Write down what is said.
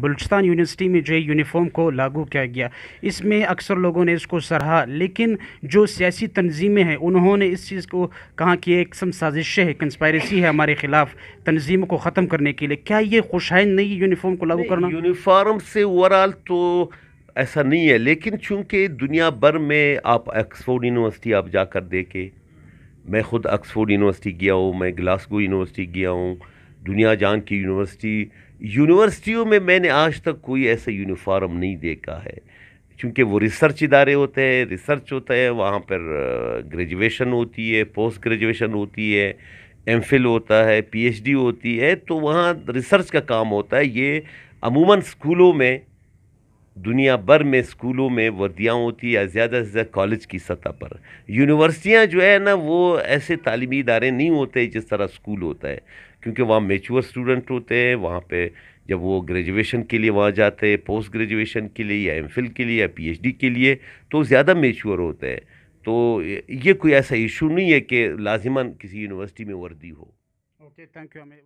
بلچستان university میں جو ہے یونیفارم کو لاگو کیا گیا اس میں اکثر لوگوں نے اس کو سراہا لیکن جو سیاسی تنظیمیں ہیں انہوں نے اس چیز کو کہا کہ ایک سم سازشیں کنسپائریسی ہے ہمارے خلاف تنظیم کو ختم کرنے کے لیے کیا یہ خوشائن نہیں یونیفارم کو لاگو کرنا یونیفارم سے اوورال تو ایسا نہیں ہے لیکن چونکہ دنیا بھر میں آپ آکسفورڈ یونیورسٹی آپ جا کر دیکھیں میں خود آکسفورڈ یونیورسٹی گیا ہوں میں گلاسگو یونیورسٹی گیا ہوں دنیا جان کی یونیورسٹی یونیورسٹیوں میں میں نے آج تک کوئی ایسا یونیفارم نہیں دیکھا ہے چونکہ وہ ریسرچ ادارے ہوتے ہیں ریسرچ ہوتا ہے وہاں پر گریجویشن ہوتی ہے پوسٹ گریجویشن ہوتی ہے ایم فل ہوتا ہے پی ایچ ڈی ہوتی ہے تو وہاں ریسرچ کا کام ہوتا ہے یہ عموماً اسکولوں میں دنیا بھر میں اسکولوں میں وردیاں ہوتی ہیں زیادہ سے زیادہ کالج کی سطح پر یونیورسٹیاں جو ہے نا وہ ایسے تعلیمی ادارے نہیں ہوتے جس طرح اسکول ہوتا ہے کیونکہ وہاں میچور اسٹوڈنٹ ہوتے ہیں وہاں پہ جب وہ گریجویشن کے لیے وہاں جاتے ہیں پوسٹ گریجویشن کے لیے یا ایم فل کے لیے یا پی ایچ ڈی کے لیے تو زیادہ میچور ہوتا ہے تو یہ کوئی ایسا ایشو نہیں ہے کہ لازماً کسی یونیورسٹی میں وردی ہو اوکے تھینک یو